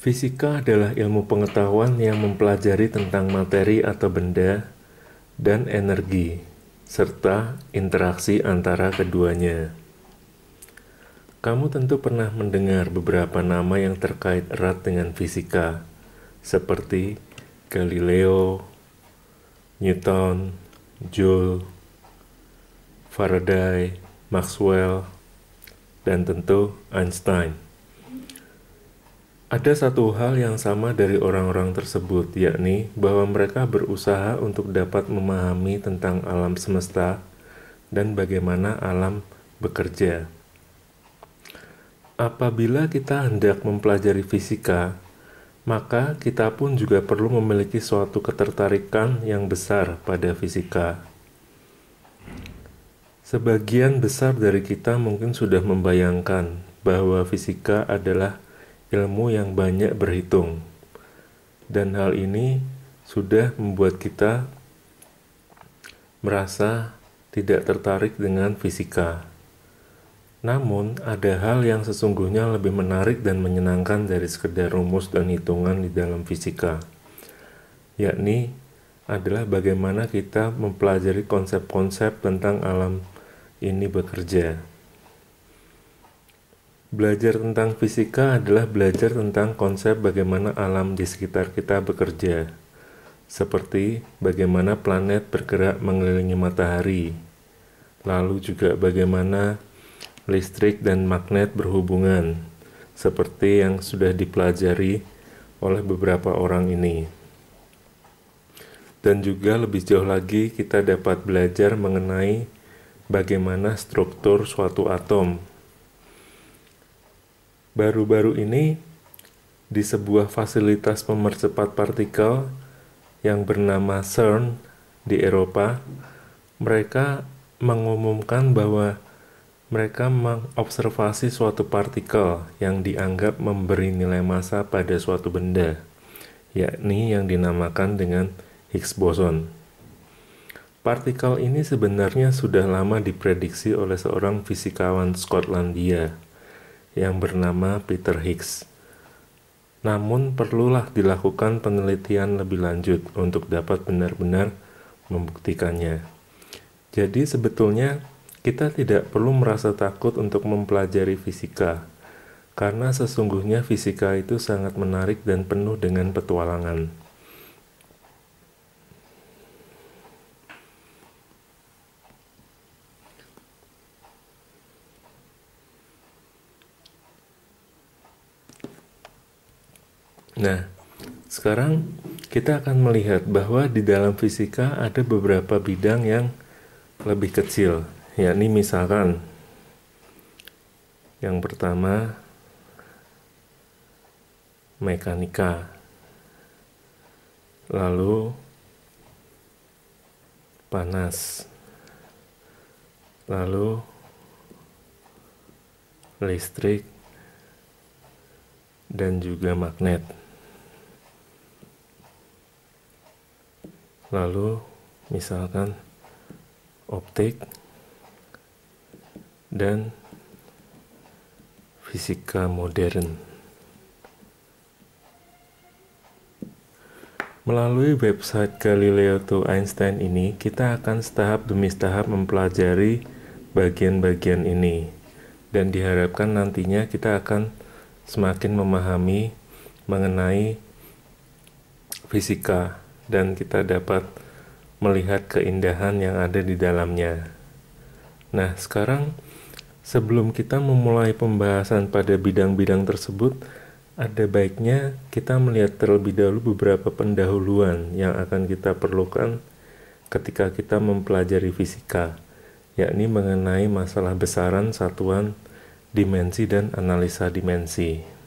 Fisika adalah ilmu pengetahuan yang mempelajari tentang materi atau benda dan energi, serta interaksi antara keduanya. Kamu tentu pernah mendengar beberapa nama yang terkait erat dengan fisika, seperti Galileo, Newton, Joule, Faraday, Maxwell, dan tentu Einstein. Ada satu hal yang sama dari orang-orang tersebut, yakni bahwa mereka berusaha untuk dapat memahami tentang alam semesta dan bagaimana alam bekerja. Apabila kita hendak mempelajari fisika, maka kita pun juga perlu memiliki suatu ketertarikan yang besar pada fisika. Sebagian besar dari kita mungkin sudah membayangkan bahwa fisika adalah ilmu yang banyak berhitung. Dan hal ini sudah membuat kita merasa tidak tertarik dengan fisika. Namun, ada hal yang sesungguhnya lebih menarik dan menyenangkan dari sekedar rumus dan hitungan di dalam fisika, yakni adalah bagaimana kita mempelajari konsep-konsep tentang alam ini bekerja. Belajar tentang fisika adalah belajar tentang konsep bagaimana alam di sekitar kita bekerja, seperti bagaimana planet bergerak mengelilingi matahari, lalu juga bagaimana listrik dan magnet berhubungan, seperti yang sudah dipelajari oleh beberapa orang ini. Dan juga lebih jauh lagi kita dapat belajar mengenai bagaimana struktur suatu atom baru-baru ini di sebuah fasilitas pemercepat partikel yang bernama CERN di Eropa, mereka mengumumkan bahwa mereka mengobservasi suatu partikel yang dianggap memberi nilai massa pada suatu benda, yakni yang dinamakan dengan Higgs boson. Partikel ini sebenarnya sudah lama diprediksi oleh seorang fisikawan Skotlandia yang bernama Peter Higgs. Namun perlulah dilakukan penelitian lebih lanjut untuk dapat benar-benar membuktikannya. Jadi sebetulnya kita tidak perlu merasa takut untuk mempelajari fisika karena sesungguhnya fisika itu sangat menarik dan penuh dengan petualangan. Nah, sekarang kita akan melihat bahwa di dalam fisika ada beberapa bidang yang lebih kecil, yakni misalkan yang pertama mekanika, lalu panas, lalu listrik, dan juga magnet. lalu misalkan optik dan fisika modern. Melalui website Galileo to Einstein ini, kita akan setahap demi setahap mempelajari bagian-bagian ini. Dan diharapkan nantinya kita akan semakin memahami mengenai fisika dan kita dapat melihat keindahan yang ada di dalamnya. Nah, sekarang sebelum kita memulai pembahasan pada bidang-bidang tersebut, ada baiknya kita melihat terlebih dahulu beberapa pendahuluan yang akan kita perlukan ketika kita mempelajari fisika, yakni mengenai masalah besaran satuan dimensi dan analisa dimensi.